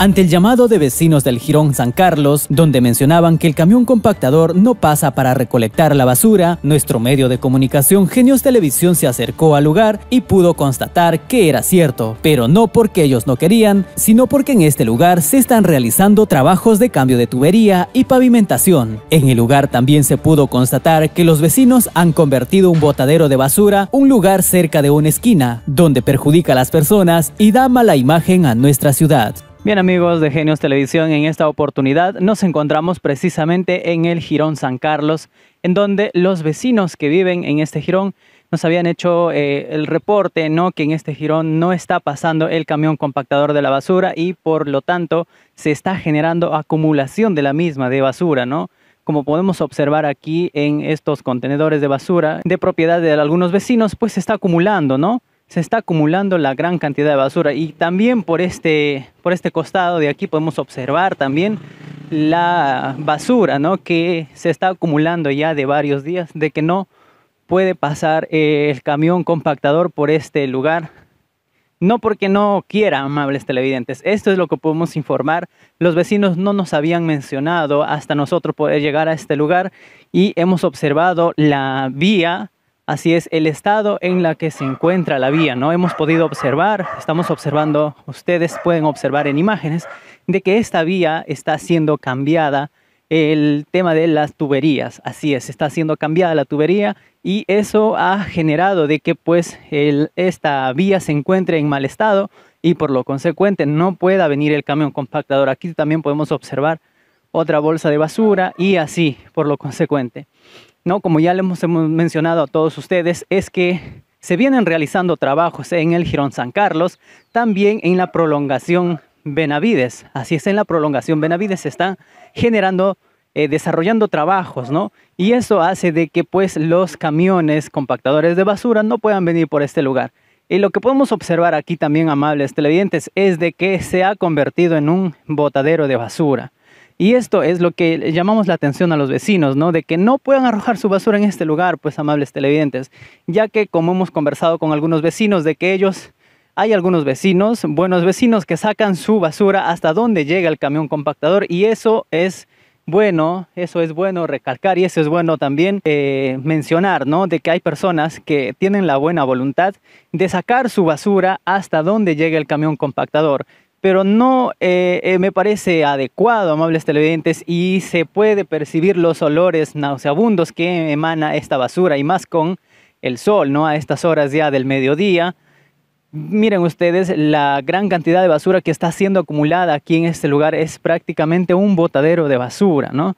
Ante el llamado de vecinos del Girón San Carlos, donde mencionaban que el camión compactador no pasa para recolectar la basura, nuestro medio de comunicación Genios Televisión se acercó al lugar y pudo constatar que era cierto, pero no porque ellos no querían, sino porque en este lugar se están realizando trabajos de cambio de tubería y pavimentación. En el lugar también se pudo constatar que los vecinos han convertido un botadero de basura un lugar cerca de una esquina, donde perjudica a las personas y da mala imagen a nuestra ciudad. Bien amigos de Genios Televisión, en esta oportunidad nos encontramos precisamente en el Girón San Carlos, en donde los vecinos que viven en este Girón nos habían hecho eh, el reporte, ¿no? Que en este Girón no está pasando el camión compactador de la basura y por lo tanto se está generando acumulación de la misma, de basura, ¿no? como podemos observar aquí en estos contenedores de basura de propiedad de algunos vecinos, pues se está acumulando, ¿no? se está acumulando la gran cantidad de basura y también por este, por este costado de aquí podemos observar también la basura ¿no? que se está acumulando ya de varios días, de que no puede pasar el camión compactador por este lugar. No porque no quiera, amables televidentes, esto es lo que podemos informar. Los vecinos no nos habían mencionado hasta nosotros poder llegar a este lugar y hemos observado la vía Así es, el estado en la que se encuentra la vía, ¿no? Hemos podido observar, estamos observando, ustedes pueden observar en imágenes, de que esta vía está siendo cambiada el tema de las tuberías. Así es, está siendo cambiada la tubería y eso ha generado de que pues esta vía se encuentre en mal estado y por lo consecuente no pueda venir el camión compactador. Aquí también podemos observar otra bolsa de basura y así por lo consecuente. Como ya les hemos mencionado a todos ustedes, es que se vienen realizando trabajos en el Girón San Carlos, también en la prolongación Benavides. Así es, en la prolongación Benavides se están generando, eh, desarrollando trabajos, ¿no? Y eso hace de que pues los camiones compactadores de basura no puedan venir por este lugar. Y lo que podemos observar aquí también, amables televidentes, es de que se ha convertido en un botadero de basura. Y esto es lo que llamamos la atención a los vecinos, ¿no? De que no puedan arrojar su basura en este lugar, pues amables televidentes, ya que como hemos conversado con algunos vecinos, de que ellos hay algunos vecinos, buenos vecinos, que sacan su basura hasta donde llega el camión compactador y eso es bueno, eso es bueno recalcar y eso es bueno también eh, mencionar, ¿no? De que hay personas que tienen la buena voluntad de sacar su basura hasta donde llega el camión compactador pero no eh, eh, me parece adecuado, amables televidentes, y se puede percibir los olores nauseabundos que emana esta basura, y más con el sol, ¿no? A estas horas ya del mediodía. Miren ustedes, la gran cantidad de basura que está siendo acumulada aquí en este lugar es prácticamente un botadero de basura, ¿no?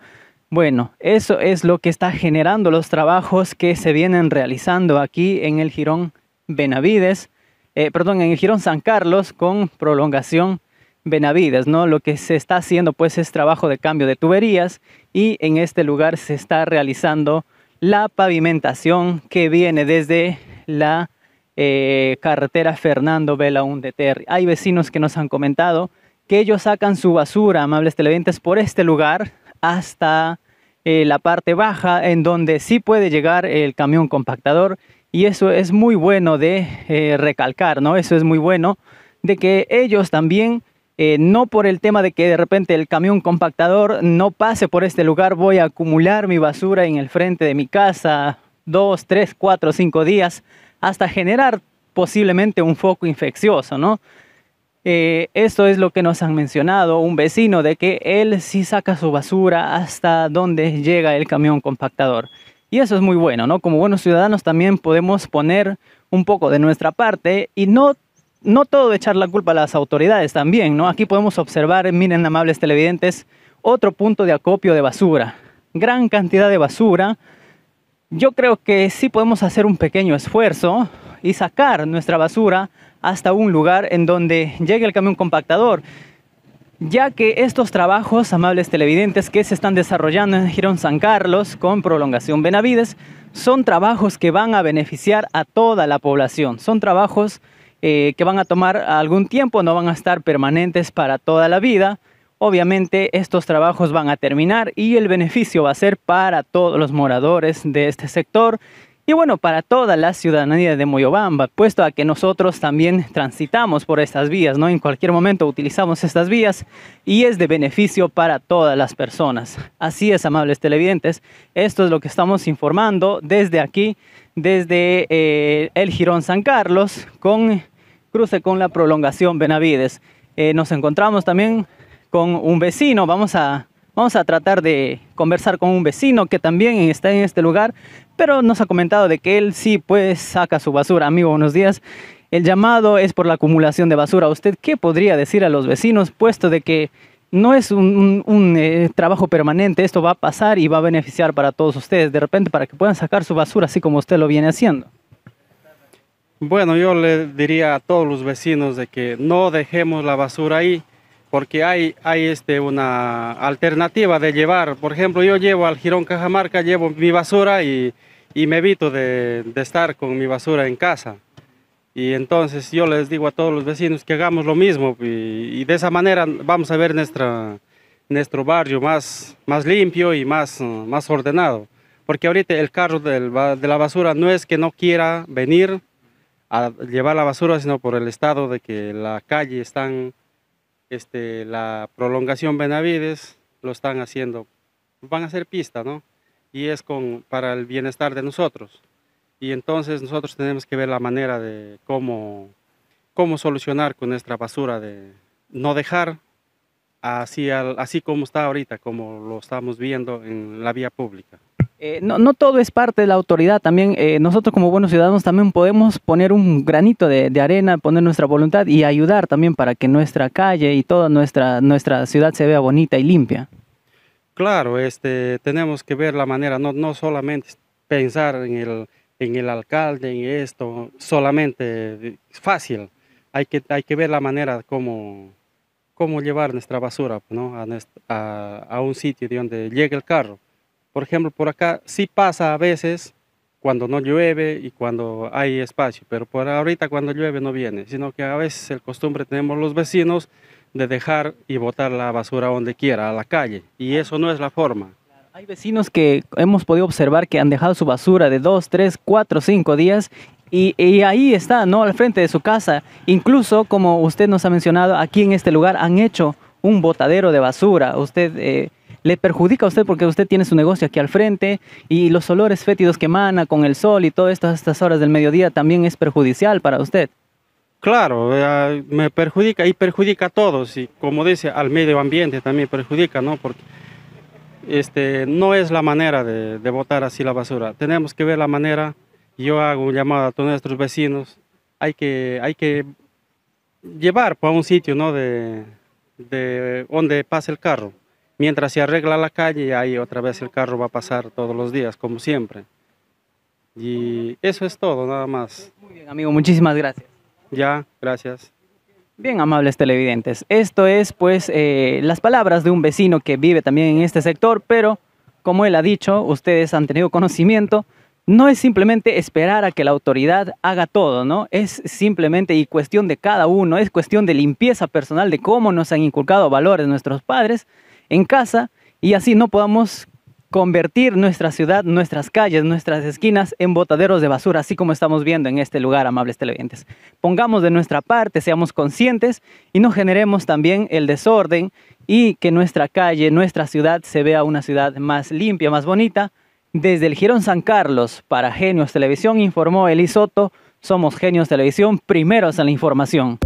Bueno, eso es lo que está generando los trabajos que se vienen realizando aquí en el Girón Benavides eh, perdón, en el Girón San Carlos con prolongación Benavides, ¿no? Lo que se está haciendo pues es trabajo de cambio de tuberías y en este lugar se está realizando la pavimentación que viene desde la eh, carretera Fernando Vela Terry. Hay vecinos que nos han comentado que ellos sacan su basura, amables televidentes, por este lugar hasta eh, la parte baja en donde sí puede llegar el camión compactador y eso es muy bueno de eh, recalcar, ¿no? Eso es muy bueno de que ellos también, eh, no por el tema de que de repente el camión compactador no pase por este lugar, voy a acumular mi basura en el frente de mi casa dos, tres, cuatro, cinco días, hasta generar posiblemente un foco infeccioso, ¿no? Eh, esto es lo que nos han mencionado un vecino, de que él sí saca su basura hasta donde llega el camión compactador. Y eso es muy bueno, ¿no? Como buenos ciudadanos también podemos poner un poco de nuestra parte y no no todo echar la culpa a las autoridades también, ¿no? Aquí podemos observar, miren amables televidentes, otro punto de acopio de basura. Gran cantidad de basura. Yo creo que sí podemos hacer un pequeño esfuerzo y sacar nuestra basura hasta un lugar en donde llegue el camión compactador ya que estos trabajos, amables televidentes, que se están desarrollando en Girón San Carlos con prolongación Benavides, son trabajos que van a beneficiar a toda la población. Son trabajos eh, que van a tomar algún tiempo, no van a estar permanentes para toda la vida. Obviamente estos trabajos van a terminar y el beneficio va a ser para todos los moradores de este sector, y bueno, para toda la ciudadanía de Moyobamba, puesto a que nosotros también transitamos por estas vías, ¿no? En cualquier momento utilizamos estas vías y es de beneficio para todas las personas. Así es, amables televidentes, esto es lo que estamos informando desde aquí, desde eh, el Girón San Carlos, con cruce con la prolongación Benavides. Eh, nos encontramos también con un vecino, vamos a Vamos a tratar de conversar con un vecino que también está en este lugar, pero nos ha comentado de que él sí pues saca su basura. Amigo, buenos días. El llamado es por la acumulación de basura. ¿Usted qué podría decir a los vecinos, puesto de que no es un, eh, trabajo permanente, esto va a pasar y va a beneficiar para todos ustedes, de repente para que puedan sacar su basura así como usted lo viene haciendo? Bueno, yo le diría a todos los vecinos de que no dejemos la basura ahí, porque hay, hay este, una alternativa de llevar. Por ejemplo, yo llevo al Girón Cajamarca, llevo mi basura y, me evito de, estar con mi basura en casa. Y entonces yo les digo a todos los vecinos que hagamos lo mismo y, de esa manera vamos a ver nuestra, nuestro barrio más, más limpio y más, más ordenado. Porque ahorita el carro de la basura no es que no quiera venir a llevar la basura, sino por el estado de que la calle están este, la prolongación Benavides lo están haciendo, van a hacer pista, ¿no? Y es con, para el bienestar de nosotros. Y entonces nosotros tenemos que ver la manera de cómo, cómo solucionar con nuestra basura, de no dejar así, así como está ahorita, como lo estamos viendo en la vía pública. Eh, no, todo es parte de la autoridad, también eh, nosotros como buenos ciudadanos también podemos poner un granito de, arena, poner nuestra voluntad y ayudar también para que nuestra calle y toda nuestra, nuestra ciudad se vea bonita y limpia. Claro, este, tenemos que ver la manera, no, solamente pensar en el, alcalde, en esto, solamente es eh, fácil, hay que, hay que ver la manera como cómo llevar nuestra basura a, a un sitio de donde llegue el carro. Por ejemplo, por acá sí pasa a veces cuando no llueve y cuando hay espacio, pero por ahorita cuando llueve no viene, sino que a veces el costumbre tenemos los vecinos de dejar y botar la basura donde quiera, a la calle, y eso no es la forma. Hay vecinos que hemos podido observar que han dejado su basura de dos, tres, cuatro, cinco días y, ahí está, ¿no? Al frente de su casa. Incluso, como usted nos ha mencionado, aquí en este lugar han hecho un botadero de basura. Usted eh, le perjudica a usted porque usted tiene su negocio aquí al frente y los olores fétidos que emana con el sol y todas estas horas del mediodía también es perjudicial para usted. Claro, eh, me perjudica y perjudica a todos y como dice, al medio ambiente también perjudica, ¿no? Porque este, no es la manera de, botar así la basura. Tenemos que ver la manera. Yo hago un llamado a todos nuestros vecinos. Hay que, hay que llevar para un sitio, ¿no? De, de donde pase el carro. Mientras se arregla la calle, ahí otra vez el carro va a pasar todos los días, como siempre. Y eso es todo, nada más. Muy bien, amigo, muchísimas gracias. Ya, gracias. Bien, amables televidentes, esto es pues eh, las palabras de un vecino que vive también en este sector, pero como él ha dicho, ustedes han tenido conocimiento, no es simplemente esperar a que la autoridad haga todo, ¿no? Es simplemente y cuestión de cada uno, es cuestión de limpieza personal, de cómo nos han inculcado valores nuestros padres en casa y así no podamos convertir nuestra ciudad, nuestras calles, nuestras esquinas en botaderos de basura, así como estamos viendo en este lugar, amables televidentes. Pongamos de nuestra parte, seamos conscientes y no generemos también el desorden y que nuestra calle, nuestra ciudad se vea una ciudad más limpia, más bonita. Desde el Girón San Carlos para Genios Televisión informó Eli somos Genios Televisión, primeros en la información.